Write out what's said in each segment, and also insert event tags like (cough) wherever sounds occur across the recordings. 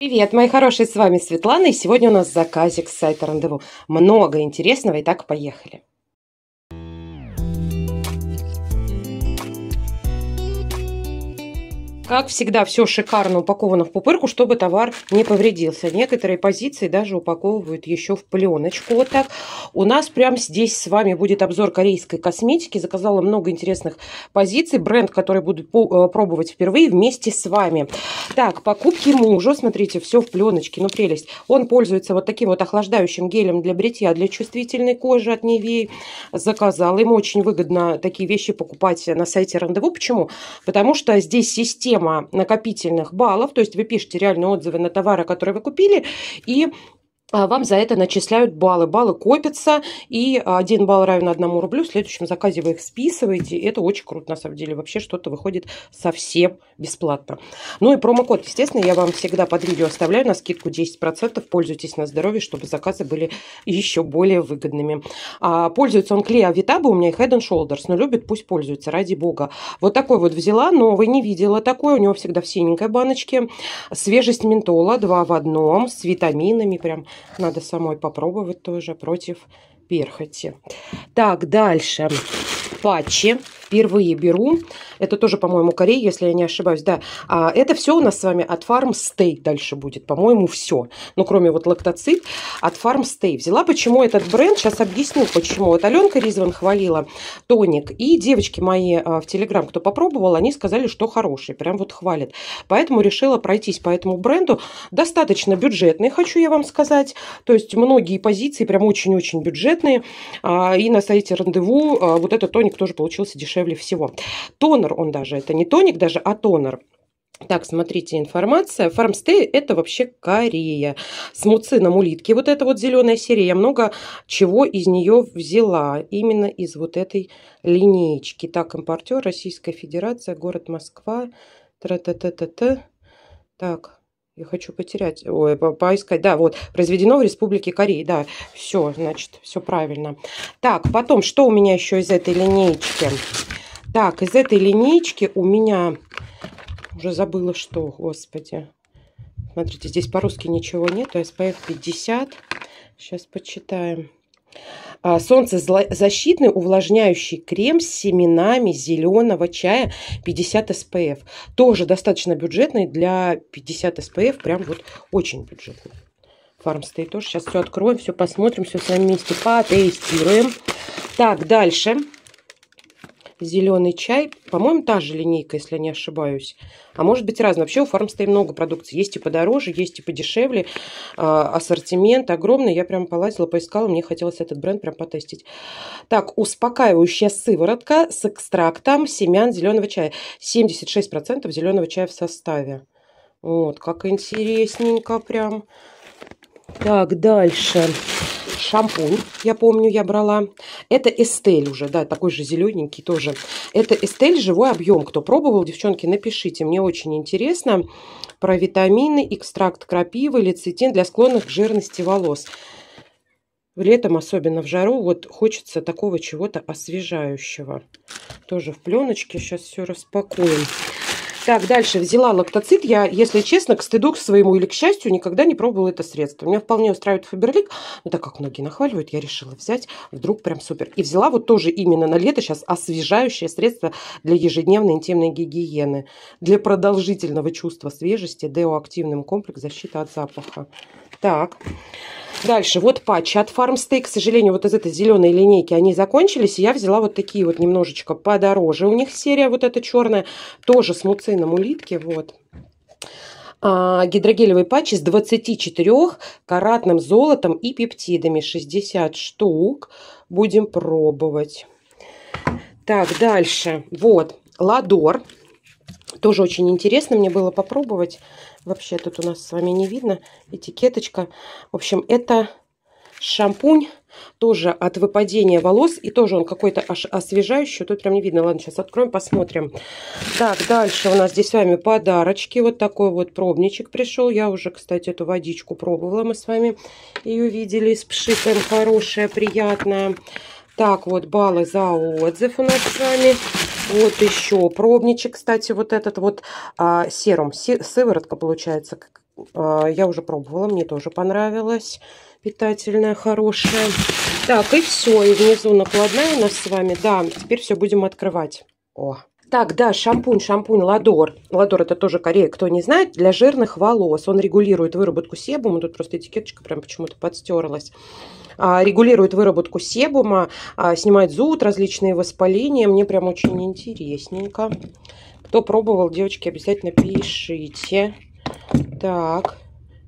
Привет, мои хорошие, с вами Светлана, и сегодня у нас заказик с сайта Рандеву. Много интересного, и так поехали. Как всегда, все шикарно упаковано в пупырку, чтобы товар не повредился. Некоторые позиции даже упаковывают еще в пленочку. Вот так. У нас прямо здесь с вами будет обзор корейской косметики. Заказала много интересных позиций. Бренд, который буду э, пробовать впервые вместе с вами. Так, покупки мужу. Смотрите, все в пленочке. Ну, прелесть. Он пользуется вот таким вот охлаждающим гелем для бритья для чувствительной кожи от Невеи. Заказала. Ему очень выгодно такие вещи покупать на сайте Рандеву. Почему? Потому что здесь система система накопительных баллов, то есть вы пишете реальные отзывы на товары, которые вы купили, и а, вам за это начисляют баллы. Баллы копятся, и один балл равен одному рублю. В следующем заказе вы их списываете. Это очень круто, на самом деле. Вообще что-то выходит совсем бесплатно. Ну и промокод, естественно, я вам всегда под видео оставляю на скидку 10%. Пользуйтесь на здоровье, чтобы заказы были еще более выгодными. А, пользуется он клея Витаба, у меня и Head and Shoulders, но любит, пусть пользуется, ради бога. Вот такой вот взяла, новый, не видела такой. У него всегда в синенькой баночке. Свежесть ментола, два в одном, с витаминами прям надо самой попробовать тоже против перхоти. Так, дальше. Патчи впервые беру. Это тоже, по-моему, Корей, если я не ошибаюсь, да. А, это все у нас с вами от Farm Stay дальше будет, по-моему, все. Ну, кроме вот лактоцит от Farm Stay. Взяла, почему этот бренд, сейчас объясню, почему. Вот Аленка Ризван хвалила тоник, и девочки мои а, в Телеграм, кто попробовал, они сказали, что хороший, прям вот хвалит. Поэтому решила пройтись по этому бренду. Достаточно бюджетный, хочу я вам сказать. То есть многие позиции прям очень-очень бюджетные. А, и на сайте Рандеву а, вот этот тоник тоже получился дешевле дешевле всего. Тонер он даже, это не тоник даже, а тонер. Так, смотрите, информация. Фармстей – это вообще Корея. С муцином улитки, вот эта вот зеленая серия, я много чего из нее взяла. Именно из вот этой линейки. Так, импортер Российская Федерация, город Москва. Тра -та -та -та -та. Так, я хочу потерять, ой, по поискать, да, вот, произведено в Республике Корея, да, все, значит, все правильно. Так, потом, что у меня еще из этой линейки? Так, из этой линейки у меня, уже забыла что, господи. Смотрите, здесь по-русски ничего нету, SPF 50. Сейчас почитаем. А, Солнцезащитный увлажняющий крем с семенами зеленого чая 50 SPF. Тоже достаточно бюджетный для 50 SPF. Прям вот очень бюджетный. Фармстей тоже. Сейчас все откроем, все посмотрим, все с вами вместе потестируем. Так, дальше. Дальше зеленый чай. По-моему, та же линейка, если я не ошибаюсь. А может быть разная. Вообще у Фармстей много продукции. Есть и подороже, есть и подешевле. А, ассортимент огромный. Я прям полазила, поискала. Мне хотелось этот бренд прям потестить. Так, успокаивающая сыворотка с экстрактом семян зеленого чая. 76% зеленого чая в составе. Вот, как интересненько прям. Так, дальше. Дальше шампунь, я помню, я брала. Это Эстель уже, да, такой же зелененький тоже. Это Эстель живой объем. Кто пробовал, девчонки, напишите. Мне очень интересно про витамины, экстракт крапивы, лецитин для склонных к жирности волос. Летом, особенно в жару, вот хочется такого чего-то освежающего. Тоже в пленочке. Сейчас все распакуем. Так, дальше взяла лактоцит. Я, если честно, к стыду к своему или к счастью, никогда не пробовала это средство. Меня вполне устраивает Фаберлик, но так как многие нахваливают, я решила взять. Вдруг прям супер. И взяла вот тоже именно на лето сейчас освежающее средство для ежедневной интимной гигиены. Для продолжительного чувства свежести деоактивным комплекс защита от запаха. Так. Дальше, вот патчи от Farmstay, к сожалению, вот из этой зеленой линейки они закончились, и я взяла вот такие вот немножечко подороже. У них серия вот эта черная, тоже с муцином улитки, вот. А, гидрогелевые патчи с 24 каратным золотом и пептидами, 60 штук. Будем пробовать. Так, дальше, вот, Ладор. Тоже очень интересно мне было попробовать. Вообще тут у нас с вами не видно. Этикеточка. В общем, это шампунь тоже от выпадения волос. И тоже он какой-то освежающий. Тут прям не видно. Ладно, сейчас откроем, посмотрим. Так, дальше у нас здесь с вами подарочки. Вот такой вот пробничек пришел. Я уже, кстати, эту водичку пробовала. Мы с вами ее видели с пшиком. Хорошая, приятная. Так, вот баллы за отзыв у нас с вами. Вот еще пробничек, кстати, вот этот вот а, серум. Сыворотка получается. А, я уже пробовала, мне тоже понравилось. Питательная, хорошая. Так, и все. И внизу накладная у нас с вами. Да, теперь все будем открывать. О, так, да, шампунь, шампунь Ладор. Ладор это тоже Корея, кто не знает, для жирных волос. Он регулирует выработку себума. Тут просто этикеточка прям почему-то подстерлась. А, регулирует выработку себума, а, снимает зуд, различные воспаления. Мне прям очень интересненько. Кто пробовал, девочки, обязательно пишите. Так.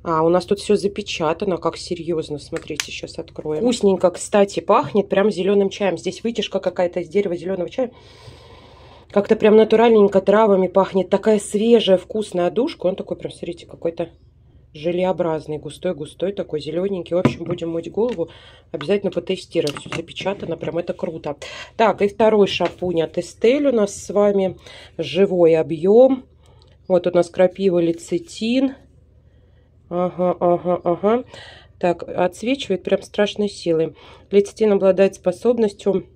А, у нас тут все запечатано, как серьезно. Смотрите, сейчас откроем. Вкусненько, кстати, пахнет прям зеленым чаем. Здесь вытяжка какая-то из дерева зеленого чая. Как-то прям натуральненько травами пахнет. Такая свежая, вкусная душка. Он такой прям, смотрите, какой-то желеобразный, густой-густой такой, зелененький. В общем, будем мыть голову, обязательно потестировать. Все запечатано, прям это круто. Так, и второй шампунь от Estelle у нас с вами. Живой объем. Вот у нас крапива лецитин. Ага, ага, ага. Так, отсвечивает прям страшной силой. Лецитин обладает способностью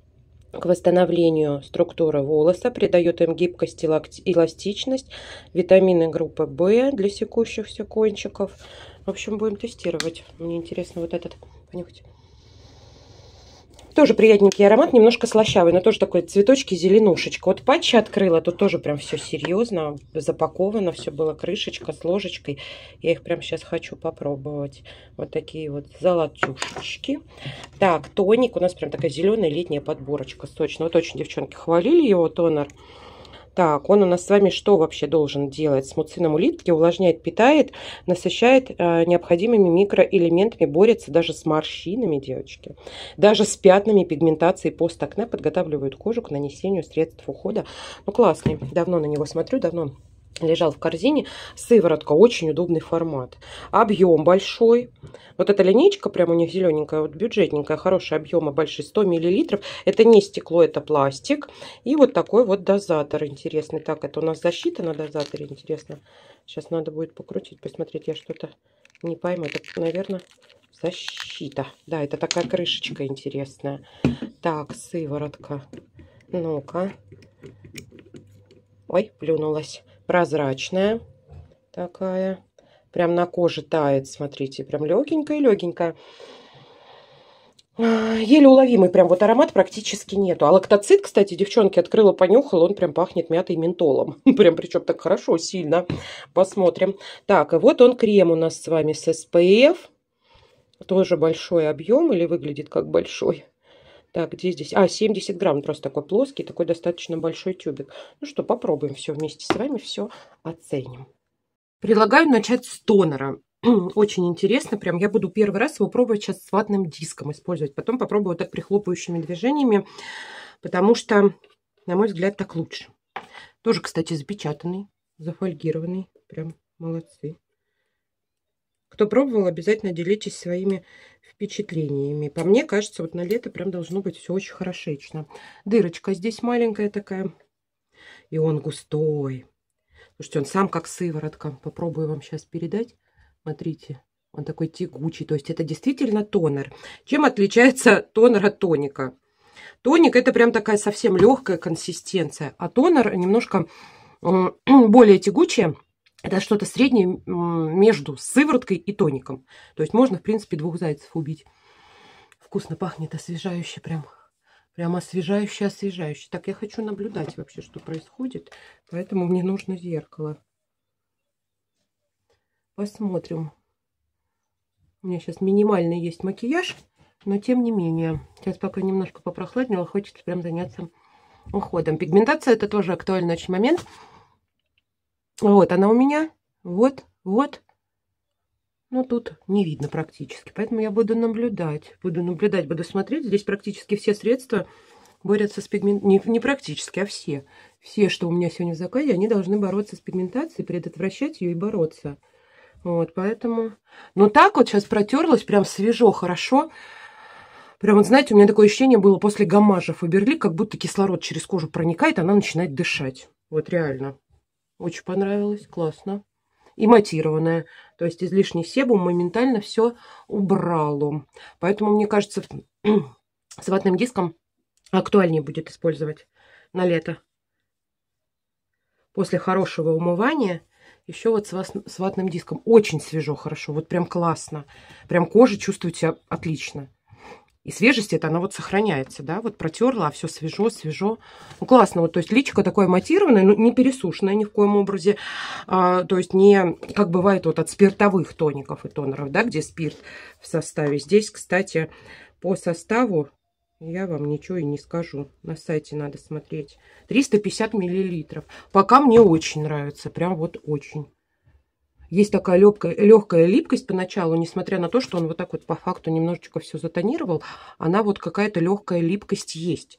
к восстановлению структуры волоса, придает им гибкость и эластичность, витамины группы В для секущихся кончиков. В общем, будем тестировать. Мне интересно вот этот, понюхать. Тоже приятненький аромат, немножко слащавый, но тоже такой цветочки, зеленушечка. Вот патчи открыла, тут тоже прям все серьезно, запаковано, все было крышечка с ложечкой. Я их прям сейчас хочу попробовать. Вот такие вот золотюшечки. Так, тоник, у нас прям такая зеленая летняя подборочка, сочно. Вот очень девчонки хвалили его тонер. Так, он у нас с вами что вообще должен делать? С муцином улитки увлажняет, питает, насыщает э, необходимыми микроэлементами, борется даже с морщинами, девочки. Даже с пятнами пигментации постакне подготавливает кожу к нанесению средств ухода. Ну, классный. Давно на него смотрю, давно лежал в корзине. Сыворотка, очень удобный формат. Объем большой. Вот эта линейка прям у них зелененькая, вот бюджетненькая, хороший объем, большой, 100 мл. Это не стекло, это пластик. И вот такой вот дозатор интересный. Так, это у нас защита на дозаторе, интересно. Сейчас надо будет покрутить, посмотреть, я что-то не пойму. Это, наверное, защита. Да, это такая крышечка интересная. Так, сыворотка. Ну-ка. Ой, плюнулась прозрачная такая. Прям на коже тает, смотрите, прям легенькая-легенькая. Еле уловимый прям вот аромат практически нету. А лактоцит, кстати, девчонки открыла, понюхала, он прям пахнет мятой и ментолом. (laughs) Прям причем так хорошо, сильно. Посмотрим. Так, и вот он крем у нас с вами с SPF. Тоже большой объем или выглядит как большой. Так, где здесь? А, 70 грамм, просто такой плоский, такой достаточно большой тюбик. Ну что, попробуем все вместе с вами, все оценим. Предлагаю начать с тонера. (clears throat) Очень интересно, прям я буду первый раз его пробовать сейчас с ватным диском использовать. Потом попробую так прихлопывающими движениями, потому что, на мой взгляд, так лучше. Тоже, кстати, запечатанный, зафольгированный. Прям молодцы. Кто пробовал, обязательно делитесь своими впечатлениями. По мне кажется, вот на лето прям должно быть все очень хорошечно. Дырочка здесь маленькая такая. И он густой. Слушайте, он сам как сыворотка. Попробую вам сейчас передать. Смотрите, он такой тягучий. То есть это действительно тонер. Чем отличается тонер от тоника? Тоник это прям такая совсем легкая консистенция, а тонер немножко (clears throat) более тягучая это что-то среднее между сывороткой и тоником. То есть можно, в принципе, двух зайцев убить. Вкусно пахнет, освежающе прям. Прям освежающе, освежающе. Так, я хочу наблюдать вообще, что происходит. Поэтому мне нужно зеркало. Посмотрим. У меня сейчас минимальный есть макияж. Но тем не менее. Сейчас пока немножко попрохладнело. Хочется прям заняться уходом. Пигментация это тоже актуальный очень момент. Вот она у меня. Вот, вот. Но ну, тут не видно практически. Поэтому я буду наблюдать. Буду наблюдать, буду смотреть. Здесь практически все средства борются с пигментацией. Не, не практически, а все. Все, что у меня сегодня в заказе, они должны бороться с пигментацией, предотвращать ее и бороться. Вот, поэтому... Но так вот сейчас протерлась, прям свежо, хорошо. Прям вот, знаете, у меня такое ощущение было после гамажа Фаберли, как будто кислород через кожу проникает, она начинает дышать. Вот реально. Очень понравилось, классно. И матированная. То есть излишний себум моментально все убрало. Поэтому, мне кажется, (clears throat) с ватным диском актуальнее будет использовать на лето. После хорошего умывания еще вот с, вас, с ватным диском. Очень свежо, хорошо, вот прям классно. Прям кожа чувствует отлично. И свежесть это она вот сохраняется, да, вот протерла, а все свежо, свежо. Ну, классно, вот, то есть личико такое матированное, но не пересушенное ни в коем образе, а, то есть не, как бывает вот от спиртовых тоников и тонеров, да, где спирт в составе. Здесь, кстати, по составу я вам ничего и не скажу. На сайте надо смотреть. 350 миллилитров. Пока мне очень нравится, прям вот очень. Есть такая легкая, легкая липкость поначалу, несмотря на то, что он вот так вот по факту немножечко все затонировал, она вот какая-то легкая липкость есть.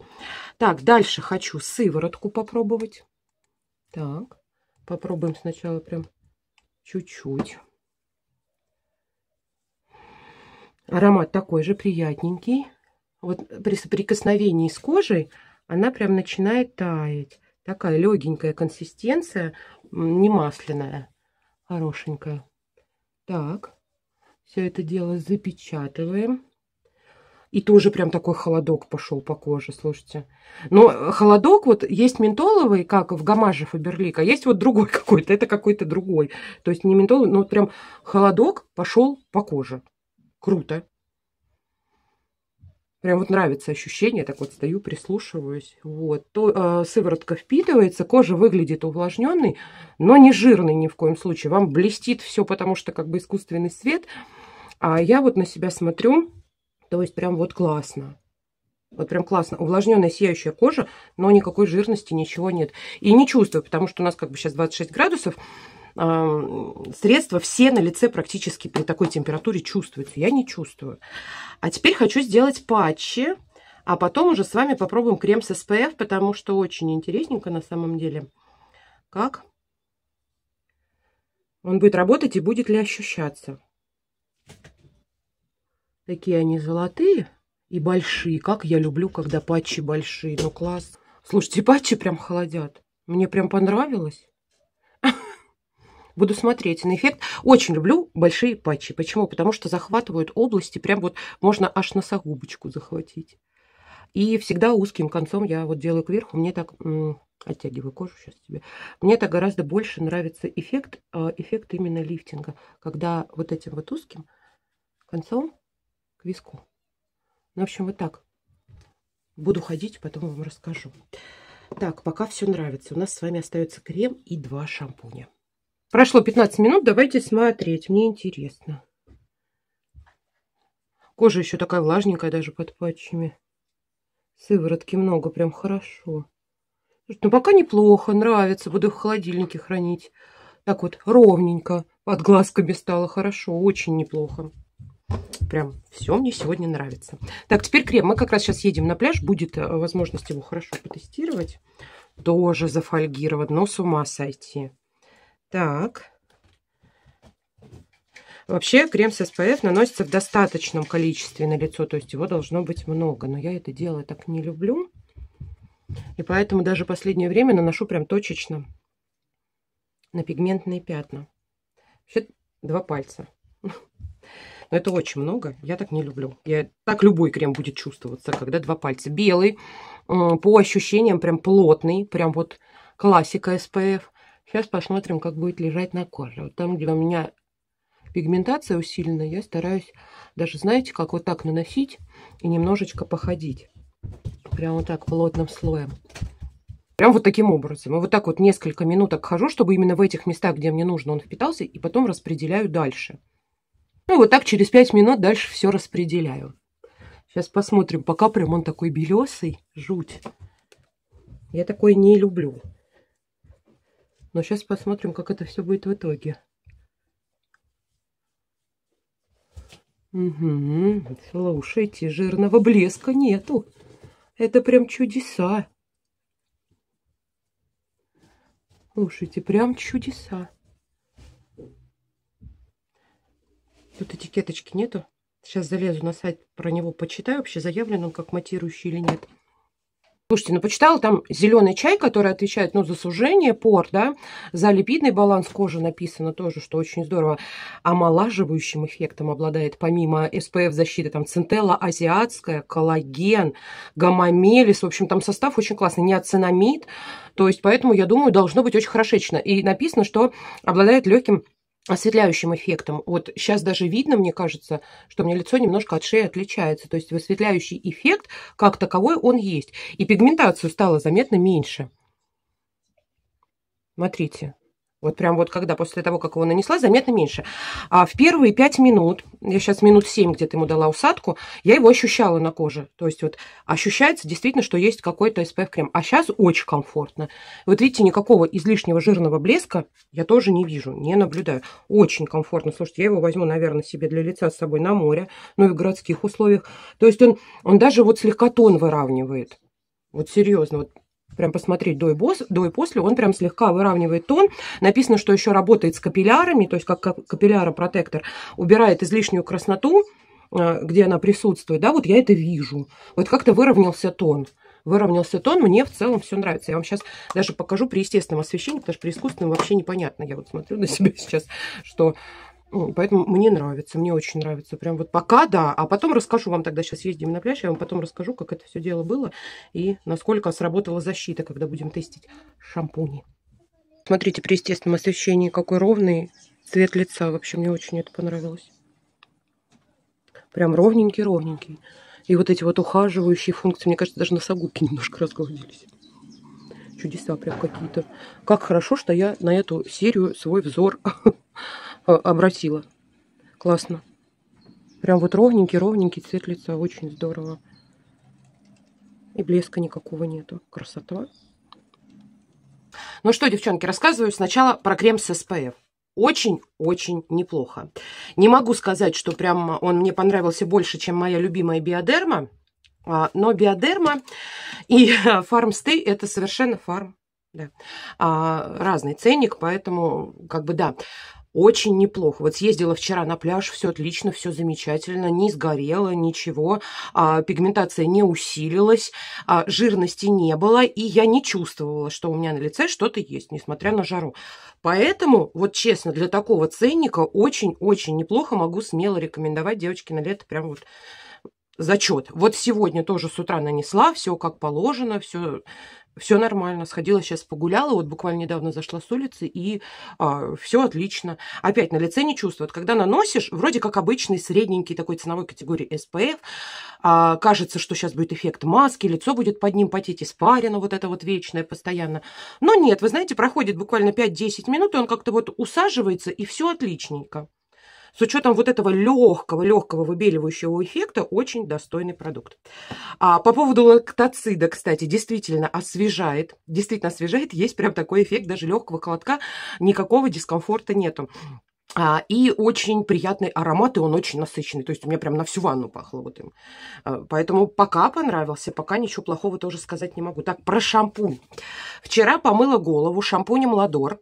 Так, дальше хочу сыворотку попробовать. Так, попробуем сначала прям чуть-чуть. Аромат такой же приятненький. Вот при соприкосновении с кожей она прям начинает таять. Такая легенькая консистенция, не масляная хорошенькая. Так, все это дело запечатываем. И тоже прям такой холодок пошел по коже, слушайте. Но холодок вот есть ментоловый, как в гамаже Фаберлик, а есть вот другой (laughs) какой-то, это какой-то другой. То есть не ментоловый, но прям холодок пошел по коже. Круто. Прям вот нравится ощущение, так вот стою, прислушиваюсь. Вот. То, э, сыворотка впитывается, кожа выглядит увлажненной, но не жирной ни в коем случае. Вам блестит все, потому что как бы искусственный свет. А я вот на себя смотрю, то есть прям вот классно. Вот прям классно. Увлажненная сияющая кожа, но никакой жирности, ничего нет. И не чувствую, потому что у нас как бы сейчас 26 градусов средства все на лице практически при такой температуре чувствуются. Я не чувствую. А теперь хочу сделать патчи. А потом уже с вами попробуем крем с SPF, потому что очень интересненько на самом деле. Как он будет работать и будет ли ощущаться. Такие они золотые и большие. Как я люблю, когда патчи большие. Ну класс. Слушайте, патчи прям холодят. Мне прям понравилось буду смотреть на эффект. Очень люблю большие патчи. Почему? Потому что захватывают области, прям вот можно аж носогубочку захватить. И всегда узким концом я вот делаю кверху, мне так... Оттягиваю кожу сейчас тебе. Мне так гораздо больше нравится эффект, э, эффект именно лифтинга, когда вот этим вот узким концом к виску. Ну, в общем, вот так. Буду ходить, потом вам расскажу. Так, пока все нравится. У нас с вами остается крем и два шампуня. Прошло 15 минут, давайте смотреть, мне интересно. Кожа еще такая влажненькая даже под патчами. Сыворотки много, прям хорошо. Ну, пока неплохо, нравится, буду в холодильнике хранить. Так вот, ровненько, под глазками стало хорошо, очень неплохо. Прям все мне сегодня нравится. Так, теперь крем. Мы как раз сейчас едем на пляж, будет э, возможность его хорошо потестировать. Тоже зафольгировать. но с ума сойти. Так. Вообще крем с SPF наносится в достаточном количестве на лицо, то есть его должно быть много. Но я это дело так не люблю. И поэтому даже последнее время наношу прям точечно на пигментные пятна. Вообще два пальца. (laughs) Но это очень много, я так не люблю. Я, так любой крем будет чувствоваться, когда два пальца. Белый, по ощущениям прям плотный, прям вот классика SPF. Сейчас посмотрим, как будет лежать на коже. Вот там, где у меня пигментация усилена, я стараюсь даже, знаете, как вот так наносить и немножечко походить. Прямо вот так, плотным слоем. Прям вот таким образом. И вот так вот несколько минут хожу, чтобы именно в этих местах, где мне нужно, он впитался, и потом распределяю дальше. Ну, вот так через 5 минут дальше все распределяю. Сейчас посмотрим, пока прям он такой белесый, жуть. Я такой не люблю. Но сейчас посмотрим, как это все будет в итоге. Угу, слушайте, жирного блеска нету. Это прям чудеса. Слушайте, прям чудеса. Тут этикеточки нету. Сейчас залезу на сайт, про него почитаю, вообще заявлен он как матирующий или нет. Слушайте, ну почитала там зеленый чай, который отвечает ну, за сужение, пор, да, за липидный баланс кожи написано тоже, что очень здорово. Омолаживающим эффектом обладает помимо SPF защиты там центелла азиатская, коллаген, гомомелис. В общем, там состав очень классный, неоцинамид. То есть, поэтому, я думаю, должно быть очень хорошечно. И написано, что обладает легким осветляющим эффектом. Вот сейчас даже видно, мне кажется, что у меня лицо немножко от шеи отличается. То есть высветляющий эффект, как таковой, он есть. И пигментацию стало заметно меньше. Смотрите. Вот прям вот когда после того, как его нанесла, заметно меньше. А в первые 5 минут, я сейчас минут 7 где-то ему дала усадку, я его ощущала на коже. То есть вот ощущается действительно, что есть какой-то SPF-крем. А сейчас очень комфортно. Вот видите, никакого излишнего жирного блеска я тоже не вижу, не наблюдаю. Очень комфортно. Слушайте, я его возьму, наверное, себе для лица с собой на море, ну и в городских условиях. То есть он, он даже вот слегка тон выравнивает. Вот серьезно, вот прям посмотреть до и, босс, до и после, он прям слегка выравнивает тон. Написано, что еще работает с капиллярами, то есть как капилляропротектор, убирает излишнюю красноту, э, где она присутствует, да, вот я это вижу. Вот как-то выровнялся тон. Выровнялся тон, мне в целом все нравится. Я вам сейчас даже покажу при естественном освещении, потому что при искусственном вообще непонятно. Я вот смотрю на себя сейчас, что Поэтому мне нравится, мне очень нравится. Прям вот пока да, а потом расскажу вам тогда, сейчас ездим на пляж, я вам потом расскажу, как это все дело было и насколько сработала защита, когда будем тестить шампуни. Смотрите, при естественном освещении какой ровный цвет лица. Вообще мне очень это понравилось. Прям ровненький-ровненький. И вот эти вот ухаживающие функции, мне кажется, даже носогубки немножко разгладились чудеса прям какие-то. Как хорошо, что я на эту серию свой взор Э, обратила. Классно. Прям вот ровненький, ровненький цвет лица. Очень здорово. И блеска никакого нету. Красота. Ну что, девчонки, рассказываю сначала про крем с SPF. Очень-очень неплохо. Не могу сказать, что прям он мне понравился больше, чем моя любимая биодерма. А, но биодерма и (laughs) Фармсты это совершенно фарм. Да. А, разный ценник, поэтому как бы да очень неплохо. Вот съездила вчера на пляж, все отлично, все замечательно, не сгорело, ничего, а, пигментация не усилилась, а, жирности не было, и я не чувствовала, что у меня на лице что-то есть, несмотря на жару. Поэтому, вот честно, для такого ценника очень-очень неплохо могу смело рекомендовать девочке на лето прям вот зачет. Вот сегодня тоже с утра нанесла, все как положено, все все нормально, сходила сейчас погуляла, вот буквально недавно зашла с улицы, и а, все отлично. Опять на лице не чувствует. Когда наносишь, вроде как обычный средненький такой ценовой категории SPF, а, кажется, что сейчас будет эффект маски, лицо будет под ним потеть, испарина вот это вот вечное постоянно. Но нет, вы знаете, проходит буквально 5-10 минут, и он как-то вот усаживается, и все отличненько с учетом вот этого легкого-легкого выбеливающего эффекта очень достойный продукт. А, по поводу лактоцида, кстати, действительно освежает. Действительно освежает. Есть прям такой эффект даже легкого холодка. Никакого дискомфорта нету. А, и очень приятный аромат, и он очень насыщенный. То есть у меня прям на всю ванну пахло вот им. А, поэтому пока понравился, пока ничего плохого тоже сказать не могу. Так, про шампунь. Вчера помыла голову шампунем Ладор.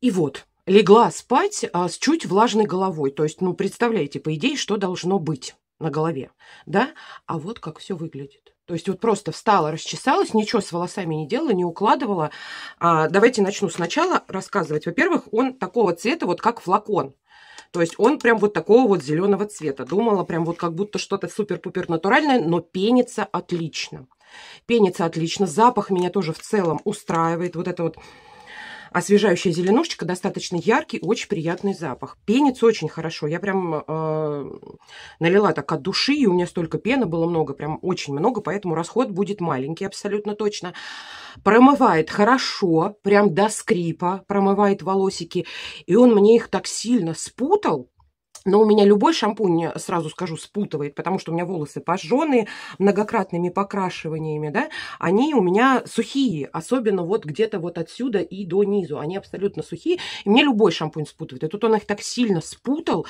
И вот, легла спать а, с чуть влажной головой. То есть, ну, представляете, по идее, что должно быть на голове, да? А вот как все выглядит. То есть вот просто встала, расчесалась, ничего с волосами не делала, не укладывала. А, давайте начну сначала рассказывать. Во-первых, он такого цвета, вот как флакон. То есть он прям вот такого вот зеленого цвета. Думала прям вот как будто что-то супер-пупер натуральное, но пенится отлично. Пенится отлично, запах меня тоже в целом устраивает. Вот это вот освежающая зеленушечка, достаточно яркий, очень приятный запах. Пенится очень хорошо. Я прям э, налила так от души, и у меня столько пены было много, прям очень много, поэтому расход будет маленький абсолютно точно. Промывает хорошо, прям до скрипа промывает волосики. И он мне их так сильно спутал, но у меня любой шампунь, сразу скажу, спутывает, потому что у меня волосы пожженные, многократными покрашиваниями, да, они у меня сухие, особенно вот где-то вот отсюда и до низу, они абсолютно сухие, и мне любой шампунь спутывает. И тут он их так сильно спутал,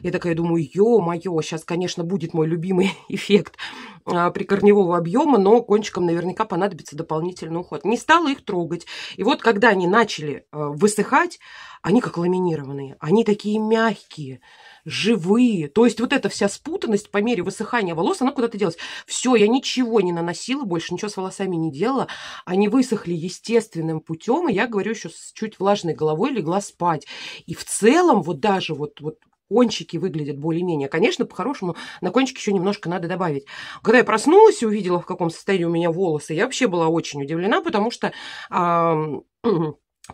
я такая думаю, ё-моё, сейчас, конечно, будет мой любимый (laughs) эффект а, прикорневого объема, но кончикам наверняка понадобится дополнительный уход. Не стала их трогать. И вот когда они начали э, высыхать, они как ламинированные, они такие мягкие, живые. То есть вот эта вся спутанность по мере высыхания волос, она куда-то делась. Все, я ничего не наносила, больше ничего с волосами не делала. Они высохли естественным путем, и я говорю еще с чуть влажной головой легла спать. И в целом вот даже вот, вот кончики выглядят более-менее. Конечно, по-хорошему на кончике еще немножко надо добавить. Когда я проснулась и увидела, в каком состоянии у меня волосы, я вообще была очень удивлена, потому что... А, (clears throat)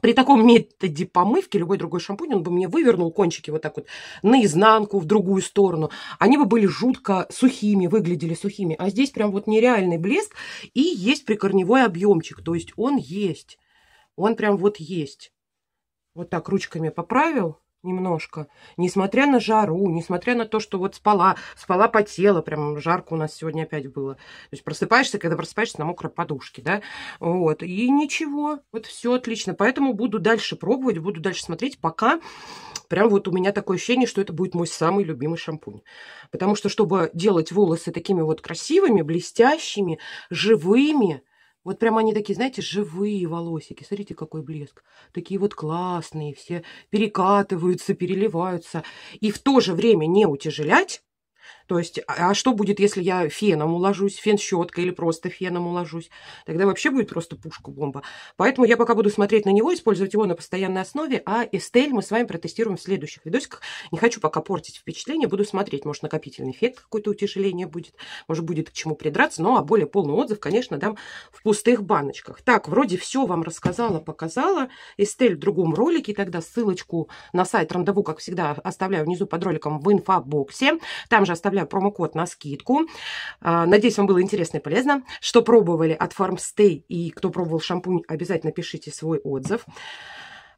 При таком методе помывки любой другой шампунь, он бы мне вывернул кончики вот так вот наизнанку, в другую сторону. Они бы были жутко сухими, выглядели сухими. А здесь прям вот нереальный блеск. И есть прикорневой объемчик. То есть он есть. Он прям вот есть. Вот так ручками поправил немножко. Несмотря на жару, несмотря на то, что вот спала, спала по телу, прям жарко у нас сегодня опять было. То есть просыпаешься, когда просыпаешься на мокрой подушке, да, вот, и ничего, вот все отлично. Поэтому буду дальше пробовать, буду дальше смотреть, пока прям вот у меня такое ощущение, что это будет мой самый любимый шампунь. Потому что, чтобы делать волосы такими вот красивыми, блестящими, живыми, вот прямо они такие, знаете, живые волосики. Смотрите, какой блеск. Такие вот классные, все перекатываются, переливаются. И в то же время не утяжелять, то есть, а, а что будет, если я феном уложусь, фен щеткой или просто феном уложусь? Тогда вообще будет просто пушка-бомба. Поэтому я пока буду смотреть на него, использовать его на постоянной основе, а Эстель мы с вами протестируем в следующих видосиках. Не хочу пока портить впечатление, буду смотреть. Может, накопительный эффект, какое-то утяжеление будет, может, будет к чему придраться, ну, а более полный отзыв, конечно, дам в пустых баночках. Так, вроде все вам рассказала, показала. Эстель в другом ролике, тогда ссылочку на сайт Рандеву, как всегда, оставляю внизу под роликом в инфобоксе. Там же оставляю оставляю промокод на скидку. А, надеюсь, вам было интересно и полезно. Что пробовали от Farmstay и кто пробовал шампунь, обязательно пишите свой отзыв.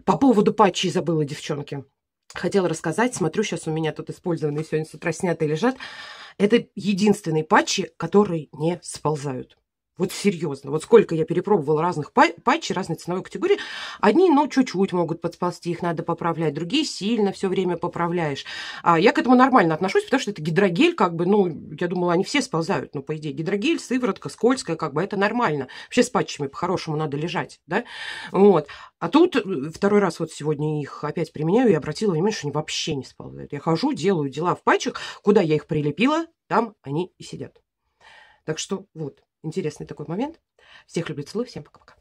По поводу патчи забыла, девчонки. Хотела рассказать. Смотрю, сейчас у меня тут использованные сегодня с утра снятые лежат. Это единственные патчи, которые не сползают. Вот серьезно, вот сколько я перепробовала разных патчей разной ценовой категории. Одни, ну, чуть-чуть могут подсползти, их надо поправлять, другие сильно все время поправляешь. А я к этому нормально отношусь, потому что это гидрогель, как бы, ну, я думала, они все сползают, ну, по идее, гидрогель, сыворотка, скользкая, как бы, это нормально. Вообще с патчами по-хорошему надо лежать, да, вот. А тут э, второй раз вот сегодня их опять применяю и обратила внимание, что они вообще не сползают. Я хожу, делаю дела в патчах, куда я их прилепила, там они и сидят. Так что вот. Интересный такой момент. Всех люблю, целую, всем пока-пока.